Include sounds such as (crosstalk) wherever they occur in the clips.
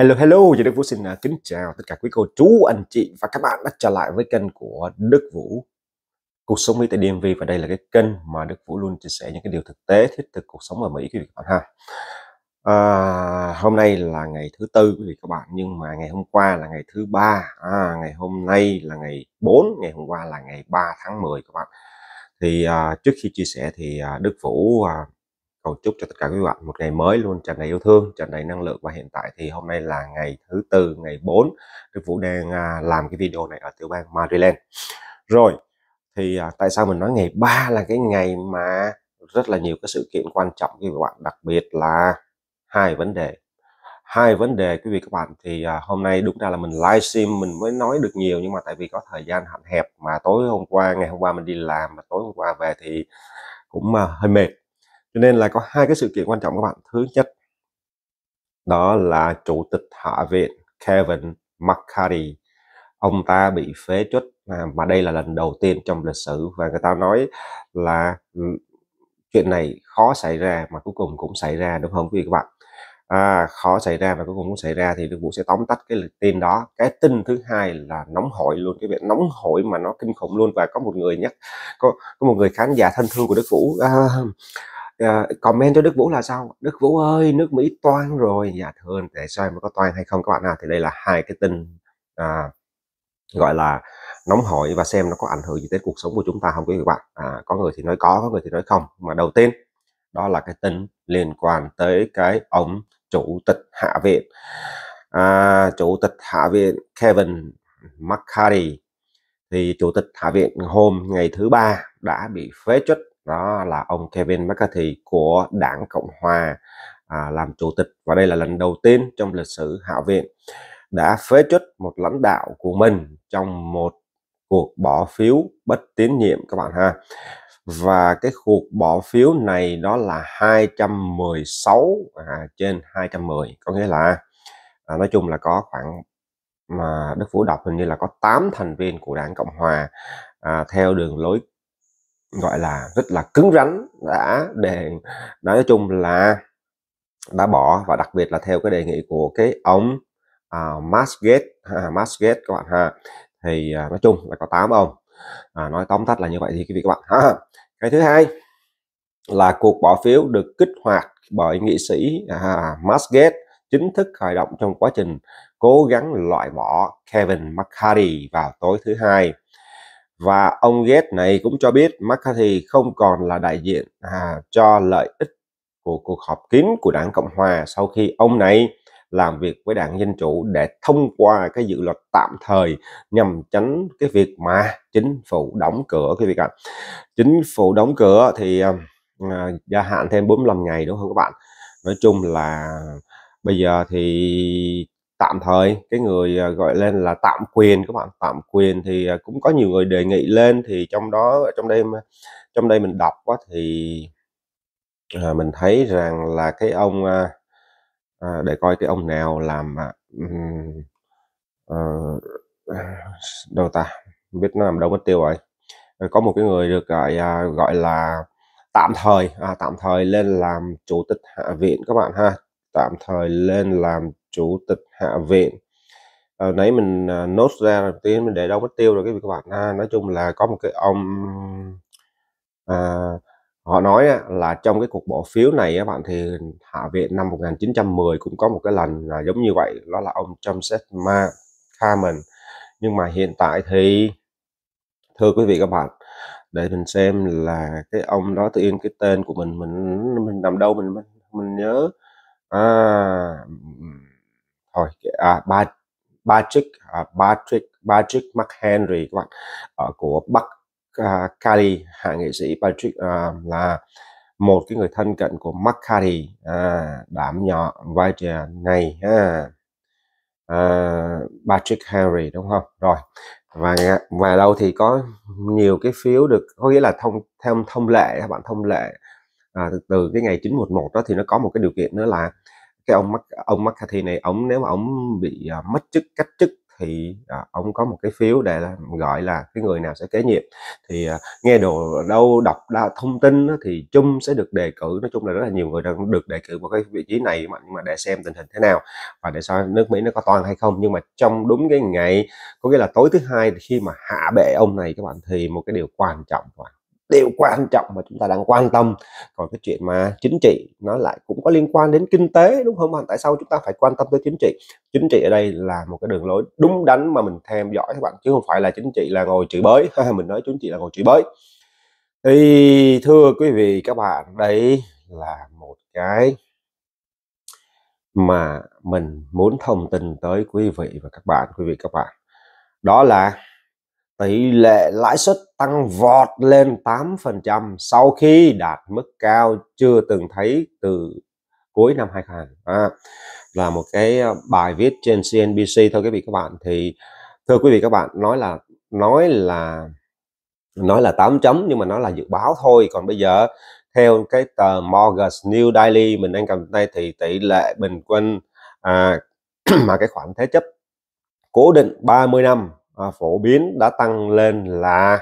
Hello hello, chị Đức Vũ xin à, kính chào tất cả quý cô chú, anh chị và các bạn đã trở lại với kênh của Đức Vũ Cuộc sống Mỹ tại DMV và đây là cái kênh mà Đức Vũ luôn chia sẻ những cái điều thực tế thiết thực cuộc sống ở Mỹ quý vị các bạn ha à, Hôm nay là ngày thứ tư quý vị các bạn nhưng mà ngày hôm qua là ngày thứ ba à, Ngày hôm nay là ngày 4, ngày hôm qua là ngày 3 tháng 10 các bạn Thì à, trước khi chia sẻ thì à, Đức Vũ à, cầu chúc cho tất cả quý bạn một ngày mới luôn tràn đầy yêu thương tràn đầy năng lượng và hiện tại thì hôm nay là ngày thứ tư ngày 4 Đức Vũ đang à, làm cái video này ở tiểu bang Maryland rồi thì à, tại sao mình nói ngày 3 là cái ngày mà rất là nhiều cái sự kiện quan trọng quý các bạn đặc biệt là hai vấn đề hai vấn đề quý vị các bạn thì à, hôm nay đúng ra là mình live stream mình mới nói được nhiều nhưng mà tại vì có thời gian hạn hẹp mà tối hôm qua ngày hôm qua mình đi làm mà tối hôm qua về thì cũng hơi mệt cho nên là có hai cái sự kiện quan trọng các bạn thứ nhất đó là chủ tịch hạ viện Kevin McCarthy ông ta bị phế truất à, mà đây là lần đầu tiên trong lịch sử và người ta nói là ừ, chuyện này khó xảy ra mà cuối cùng cũng xảy ra đúng không quý vị các bạn à, khó xảy ra và cuối cùng cũng xảy ra thì Đức Vũ sẽ tóm tắt cái tin đó cái tin thứ hai là nóng hổi luôn cái việc nóng hổi mà nó kinh khủng luôn và có một người nhắc có, có một người khán giả thân thương của Đức Vũ à, Ờ, comment cho Đức Vũ là sao Đức Vũ ơi nước Mỹ toan rồi dạ thưa anh tại sao em có toan hay không các bạn à thì đây là hai cái tin à, gọi là nóng hổi và xem nó có ảnh hưởng gì tới cuộc sống của chúng ta không quý vị bạn à, có người thì nói có có người thì nói không mà đầu tiên đó là cái tin liên quan tới cái ông chủ tịch hạ viện à, chủ tịch hạ viện Kevin McCarthy thì chủ tịch hạ viện hôm ngày thứ ba đã bị phế truất đó là ông Kevin McCarthy của đảng Cộng Hòa à, làm chủ tịch và đây là lần đầu tiên trong lịch sử Hạ viện đã phế chuất một lãnh đạo của mình trong một cuộc bỏ phiếu bất tín nhiệm các bạn ha và cái cuộc bỏ phiếu này đó là 216 à, trên 210 có nghĩa là à, nói chung là có khoảng mà Đức Vũ Đọc hình như là có 8 thành viên của đảng Cộng Hòa à, theo đường lối gọi là rất là cứng rắn đã đề nói chung là đã bỏ và đặc biệt là theo cái đề nghị của cái ông uh, à, Masgate các bạn ha thì uh, nói chung là có 8 ông à, nói tóm tắt là như vậy thì quý vị các bạn ha cái thứ hai là cuộc bỏ phiếu được kích hoạt bởi nghị sĩ à, Masgate chính thức khởi động trong quá trình cố gắng loại bỏ Kevin McCarthy vào tối thứ hai và ông Gates này cũng cho biết McCarthy không còn là đại diện à, cho lợi ích của cuộc họp kín của đảng Cộng Hòa sau khi ông này làm việc với đảng Dân Chủ để thông qua cái dự luật tạm thời nhằm tránh cái việc mà chính phủ đóng cửa cái việc ạ. À. Chính phủ đóng cửa thì à, gia hạn thêm 45 ngày đúng không các bạn? Nói chung là bây giờ thì tạm thời cái người à, gọi lên là tạm quyền các bạn tạm quyền thì à, cũng có nhiều người đề nghị lên thì trong đó trong đây trong đây mình đọc quá thì à, mình thấy rằng là cái ông à, à để coi cái ông nào làm à, à, đâu ta không biết nó làm đâu mất tiêu rồi ờ, có một cái người được gọi à, gọi là tạm thời à, tạm thời lên làm chủ tịch hạ viện các bạn ha tạm thời lên làm chủ tịch hạ viện à, nãy mình à, nốt ra rồi tiên mình để đâu mất tiêu rồi cái vị các bạn à, nói chung là có một cái ông à, họ nói á, là trong cái cuộc bỏ phiếu này các bạn thì hạ viện năm 1910 cũng có một cái lần là giống như vậy đó là ông Joseph Ma Carmen nhưng mà hiện tại thì thưa quý vị các bạn để mình xem là cái ông đó tự nhiên cái tên của mình mình mình nằm đâu mình mình, mình nhớ à thôi à, ba Patrick à, Patrick Patrick McHenry các bạn ở của Bắc à, Cali hạ nghị sĩ Patrick à, là một cái người thân cận của McCarthy à, đảm nhỏ vai trò này ha à, Patrick Henry đúng không rồi và và đâu thì có nhiều cái phiếu được có nghĩa là thông theo thông lệ các bạn thông lệ à, từ, từ cái ngày 911 đó thì nó có một cái điều kiện nữa là cái ông mắc ông McCarthy này ông nếu mà ông bị à, mất chức cách chức thì à, ông có một cái phiếu để gọi là cái người nào sẽ kế nhiệm thì à, nghe đồ đâu đọc đa thông tin đó, thì chung sẽ được đề cử nói chung là rất là nhiều người đang được đề cử vào cái vị trí này mà, nhưng mà để xem tình hình thế nào và để sao nước Mỹ nó có toàn hay không nhưng mà trong đúng cái ngày có nghĩa là tối thứ hai khi mà hạ bệ ông này các bạn thì một cái điều quan trọng các điều quan trọng mà chúng ta đang quan tâm còn cái chuyện mà chính trị nó lại cũng có liên quan đến kinh tế đúng không bạn tại sao chúng ta phải quan tâm tới chính trị chính trị ở đây là một cái đường lối đúng đắn mà mình theo dõi các bạn chứ không phải là chính trị là ngồi chửi bới (laughs) mình nói chính trị là ngồi chửi bới thì thưa quý vị các bạn đấy là một cái mà mình muốn thông tin tới quý vị và các bạn quý vị các bạn đó là tỷ lệ lãi suất tăng vọt lên 8% sau khi đạt mức cao chưa từng thấy từ cuối năm 2000 à, là một cái ờ, bài viết trên CNBC thôi quý vị các bạn thì thưa quý vị các bạn nói là nói là nói là 8 chấm nhưng mà nó là dự báo thôi còn bây giờ theo cái tờ Morgan New Daily mình đang cầm tay thì tỷ lệ bình quân à, (clears throat) mà cái khoản thế chấp cố định 30 năm phổ biến đã tăng lên là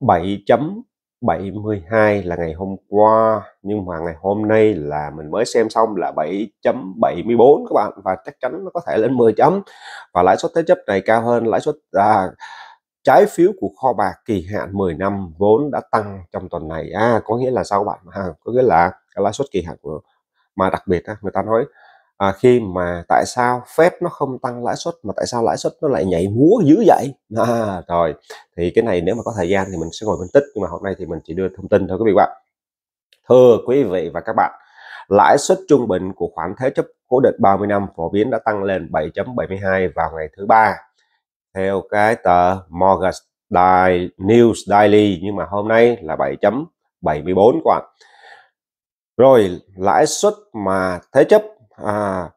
7.72 là ngày hôm qua nhưng mà ngày hôm nay là mình mới xem xong là 7.74 các bạn và chắc chắn nó có thể lên 10 chấm và lãi suất thế chấp này cao hơn lãi suất à, trái phiếu của kho bạc kỳ hạn 10 năm vốn đã tăng trong tuần này à có nghĩa là sao bạn à, có nghĩa là cái lãi suất kỳ hạn của mà đặc biệt người ta nói à, khi mà tại sao Fed nó không tăng lãi suất mà tại sao lãi suất nó lại nhảy múa dữ vậy à, rồi thì cái này nếu mà có thời gian thì mình sẽ ngồi phân tích nhưng mà hôm nay thì mình chỉ đưa thông tin thôi quý vị bạn thưa quý vị và các bạn lãi suất trung bình của khoản thế chấp cố định 30 năm phổ biến đã tăng lên 7.72 vào ngày thứ ba theo cái tờ Mortgage News Daily nhưng mà hôm nay là 7.74 các bạn rồi lãi suất mà thế chấp à,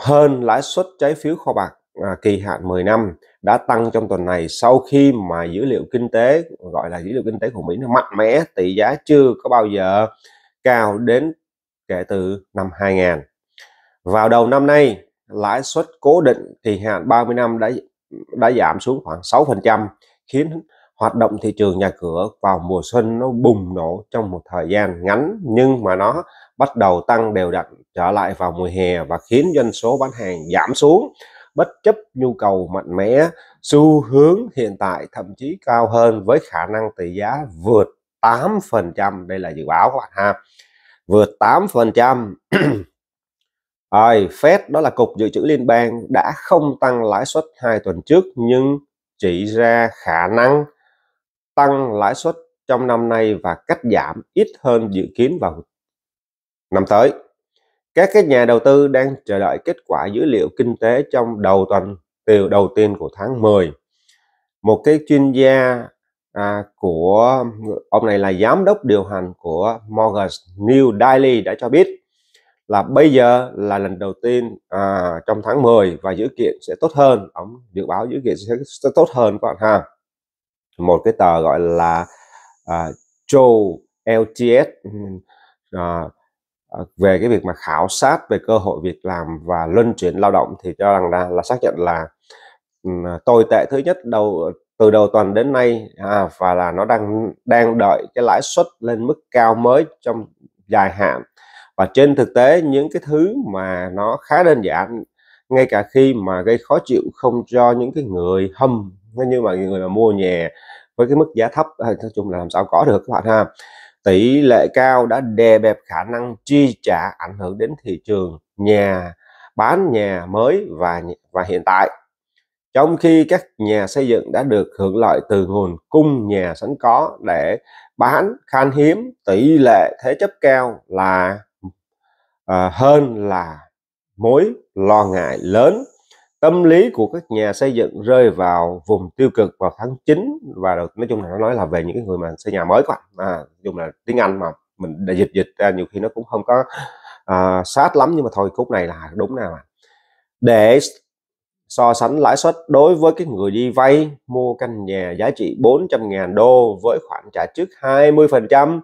hơn lãi suất trái phiếu kho bạc à, kỳ hạn 10 năm đã tăng trong tuần này sau khi mà dữ liệu kinh tế gọi là dữ liệu kinh tế của Mỹ nó mạnh mẽ tỷ giá chưa có bao giờ cao đến kể từ năm 2000 vào đầu năm nay lãi suất cố định kỳ hạn 30 năm đã đã giảm xuống khoảng 6% khiến hoạt động thị trường nhà cửa vào mùa xuân nó bùng nổ trong một thời gian ngắn nhưng mà nó bắt đầu tăng đều đặn trở lại vào mùa hè và khiến doanh số bán hàng giảm xuống bất chấp nhu cầu mạnh mẽ xu hướng hiện tại thậm chí cao hơn với khả năng tỷ giá vượt 8% đây là dự báo các bạn ha vượt 8% (clears throat) Rồi, Fed đó là cục dự trữ liên bang đã không tăng lãi suất hai tuần trước nhưng chỉ ra khả năng tăng lãi suất trong năm nay và cắt giảm ít hơn dự kiến vào năm tới. Các nhà đầu tư đang chờ đợi kết quả dữ liệu kinh tế trong đầu tuần từ đầu tiên của tháng 10. Một cái chuyên gia à, của ông này là giám đốc điều hành của Morgan New Daily đã cho biết là bây giờ là lần đầu tiên à, trong tháng 10 và dữ kiện sẽ tốt hơn ông dự báo dữ kiện sẽ, sẽ tốt hơn các bạn ha một cái tờ gọi là uh, Joe LTS uh, ừ, à, à, về cái việc mà khảo sát về cơ hội việc làm và luân chuyển lao động thì cho rằng là, là xác nhận là um, tồi tệ thứ nhất đầu từ đầu tuần đến nay à, và là nó đang đang đợi cái lãi suất lên mức cao mới trong dài hạn và trên thực tế những cái thứ mà nó khá đơn giản ngay cả khi mà gây khó chịu không cho những cái người hâm như mà người mà mua nhà với cái mức giá thấp à, nói chung là làm sao có được các bạn ha tỷ lệ cao đã đè bẹp khả năng chi trả ảnh hưởng đến thị trường nhà bán nhà mới và và hiện tại trong khi các nhà xây dựng đã được hưởng lợi từ nguồn cung nhà sẵn có để bán khan hiếm tỷ lệ thế chấp cao là uh, hơn là mối lo ngại lớn tâm lý của các nhà xây dựng rơi vào vùng tiêu cực vào tháng 9 và đầu, nói chung là nó nói là về những cái người mà xây nhà mới các bạn à, nói là tiếng Anh mà mình đã dịch dịch ra nhiều khi nó cũng không có à, sát lắm nhưng mà thôi khúc này là đúng nào mà để so sánh lãi suất đối với cái người đi vay mua căn nhà giá trị 400.000 đô với khoản trả trước 20%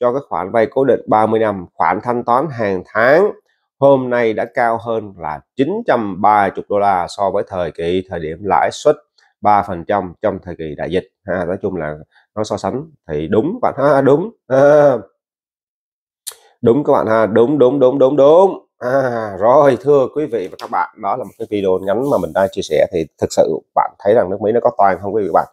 cho các khoản vay cố định 30 năm, khoản thanh toán hàng tháng hôm nay đã cao hơn là 930 đô la so với thời kỳ thời điểm lãi suất 3% trong thời kỳ đại dịch ha, nói chung là nó so sánh thì đúng bạn ha đúng ha. À, đúng các bạn ha đúng đúng đúng đúng đúng à, rồi thưa quý vị và các bạn đó là một cái video ngắn mà mình đang chia sẻ thì thực sự bạn thấy rằng nước Mỹ nó có toàn không quý vị bạn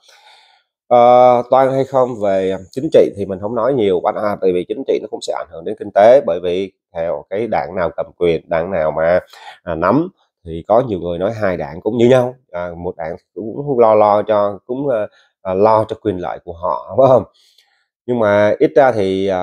à, ờ, toàn hay không về chính trị thì mình không nói nhiều bạn ha, tại vì chính trị nó cũng sẽ ảnh hưởng đến kinh tế bởi vì theo cái đảng nào cầm quyền đảng nào mà à, nắm thì có nhiều người nói hai đảng cũng như nhau à, một đảng cũng lo lo cho cũng ờ, à, lo cho quyền lợi của họ phải không nhưng mà ít ra thì à,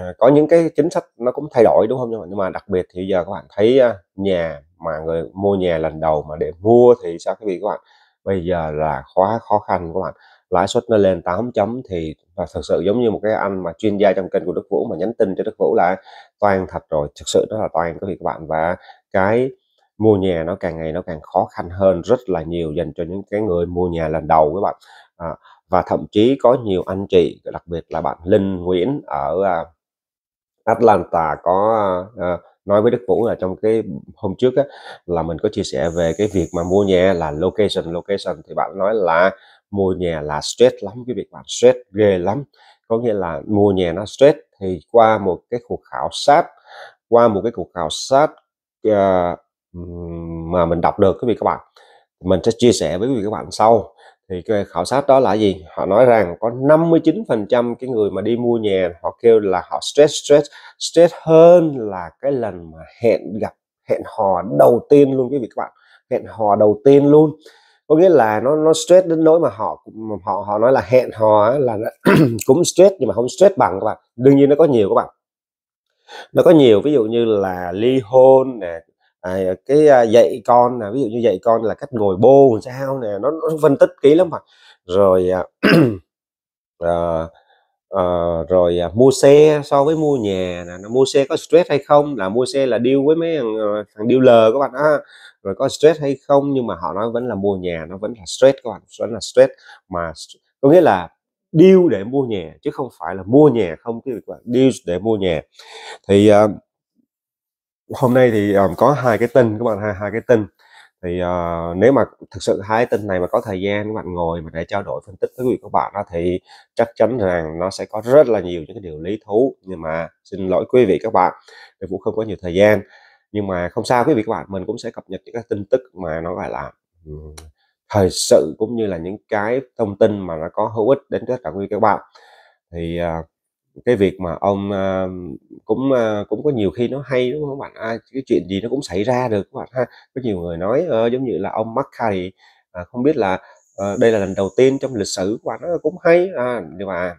à, có những cái chính sách nó cũng thay đổi đúng không nhưng mà, nhưng mà đặc biệt thì giờ các bạn thấy à, nhà mà người mua nhà lần đầu mà để mua thì sao cái việc các bạn bây giờ là khóa khó khăn các bạn lãi suất nó lên 8 chấm thì và thật sự giống như một cái anh mà chuyên gia trong kênh của Đức Vũ mà nhắn tin cho Đức Vũ là toàn thật rồi thực sự đó là toàn Có vị các bạn và cái mua nhà nó càng ngày nó càng khó khăn hơn rất là nhiều dành cho những cái người mua nhà lần đầu các bạn à, và thậm chí có nhiều anh chị đặc biệt là bạn Linh Nguyễn ở à, Atlanta có uh, nói với Đức Vũ là trong cái hôm trước á, là mình có chia sẻ về cái việc mà mua nhà là location location thì bạn nói là mua nhà là stress lắm cái việc bạn stress ghê lắm có nghĩa là mua nhà nó stress thì qua một cái cuộc khảo sát qua một cái cuộc khảo sát uh, mà mình đọc được quý vị các bạn mình sẽ chia sẻ với quý vị các bạn sau thì cái khảo sát đó là gì họ nói rằng có 59% cái người mà đi mua nhà họ kêu là họ stress stress stress hơn là cái lần mà hẹn gặp hẹn hò đầu tiên luôn quý vị các bạn hẹn hò đầu tiên luôn có nghĩa là nó nó stress đến nỗi mà họ họ họ nói là hẹn hò là (clears throat) cũng stress nhưng mà không stress bằng các bạn đương nhiên nó có nhiều các bạn nó có nhiều ví dụ như là ly hôn nè à, cái à, dạy con nè ví dụ như dạy con là cách ngồi bô sao nè nó, nó phân tích kỹ lắm mà rồi à, (clears throat) à, à, rồi à, mua xe so với mua nhà nè mua xe có stress hay không là mua xe là điêu với mấy thằng ờ, thằng lờ các bạn á rồi có stress hay không nhưng mà họ nói vẫn là mua nhà nó vẫn là stress các bạn vẫn là stress mà có nghĩa là điêu để mua nhà chứ không phải là mua nhà không cái việc điêu để mua nhà thì uh, hôm nay thì um, có hai cái tin các bạn hai hai cái tin thì uh, nếu mà thực sự hai tin này mà có thời gian các bạn ngồi mà để trao đổi phân tích với quý vị các bạn đó thì chắc chắn rằng nó sẽ có rất là nhiều những cái điều lý thú nhưng mà xin lỗi quý vị các bạn vì vũ không có nhiều thời gian nhưng mà không sao quý vị các bạn mình cũng sẽ cập nhật những cái tin tức mà nó gọi là thời sự cũng như là những cái thông tin mà nó có hữu ích đến tất cả quý vị các bạn thì uh, cái việc mà ông à, cũng à, cũng có nhiều khi nó hay đúng không bạn à, cái chuyện gì nó cũng xảy ra được các bạn ha có nhiều người nói à, giống như là ông McCarthy à, không biết là à, đây là lần đầu tiên trong lịch sử của nó cũng hay à, nhưng mà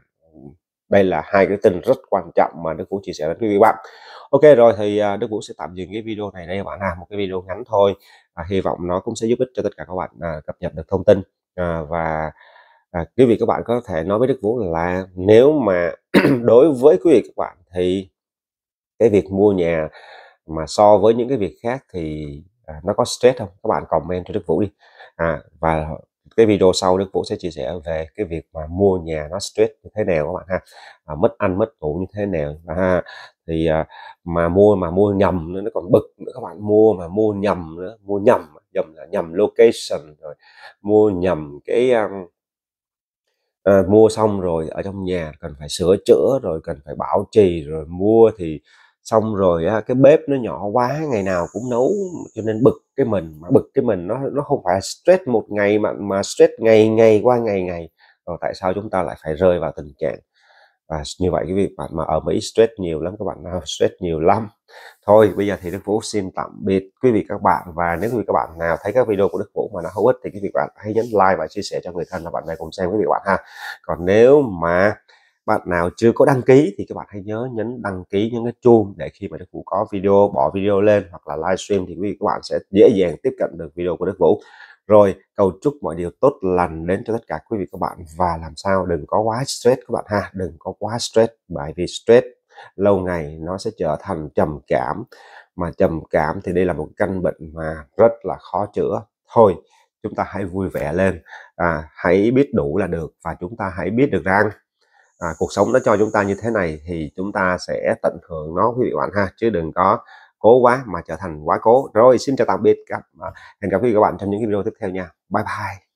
đây là hai cái tin rất quan trọng mà Đức Vũ chia sẻ đến quý vị bạn Ok rồi thì à, Đức Vũ sẽ tạm dừng cái video này đây các bạn ha một cái video ngắn thôi à, hy vọng nó cũng sẽ giúp ích cho tất cả các bạn à, cập nhật được thông tin à, và à, quý vị các bạn có thể nói với đức vũ là nếu mà (clears throat) đối với quý vị các bạn thì cái việc mua nhà mà so với những cái việc khác thì à, nó có stress không các bạn comment cho đức vũ đi à, và cái video sau Đức Vũ sẽ chia sẻ về cái việc mà mua nhà nó stress như thế nào các bạn ha à, mất ăn mất ngủ như thế nào ha à, thì à, mà mua mà mua nhầm nữa nó còn bực nữa các bạn mua mà mua nhầm nữa mua nhầm nhầm là nhầm location rồi mua nhầm cái um, à, mua xong rồi ở trong nhà cần phải sửa chữa rồi cần phải bảo trì rồi mua thì xong rồi á, cái bếp nó nhỏ quá ngày nào cũng nấu cho nên bực cái mình mà bực cái mình nó nó không phải stress một ngày mà mà stress ngày ngày qua ngày ngày rồi tại sao chúng ta lại phải rơi vào tình trạng và như vậy cái việc bạn mà ở Mỹ stress nhiều lắm các bạn nào (laughs) stress nhiều lắm thôi bây giờ thì Đức Vũ xin tạm biệt quý vị các bạn và nếu như các bạn nào thấy các video của Đức Vũ mà nó hữu ích thì cái việc bạn hãy nhấn like và chia sẻ cho người thân và bạn bè cùng xem quý vị bạn ha còn nếu mà bạn nào chưa có đăng ký thì các bạn hãy nhớ nhấn đăng ký những cái chuông để khi mà Đức Vũ có video bỏ video lên hoặc là livestream thì quý vị các bạn sẽ dễ dàng tiếp cận được video của Đức Vũ rồi cầu chúc mọi điều tốt lành đến cho tất cả quý vị các bạn và làm sao đừng có quá stress các bạn ha đừng có quá stress bởi vì stress lâu ngày nó sẽ trở thành trầm cảm mà trầm cảm thì đây là một căn bệnh mà rất là khó chữa thôi chúng ta hãy vui vẻ lên à, hãy biết đủ là được và chúng ta hãy biết được rằng à, cuộc sống nó cho chúng ta như thế này thì chúng ta sẽ tận hưởng nó quý vị bạn ha chứ đừng có cố quá mà trở thành quá cố rồi xin chào tạm biệt các à, hẹn gặp quý vị các bạn trong những video tiếp theo nha bye bye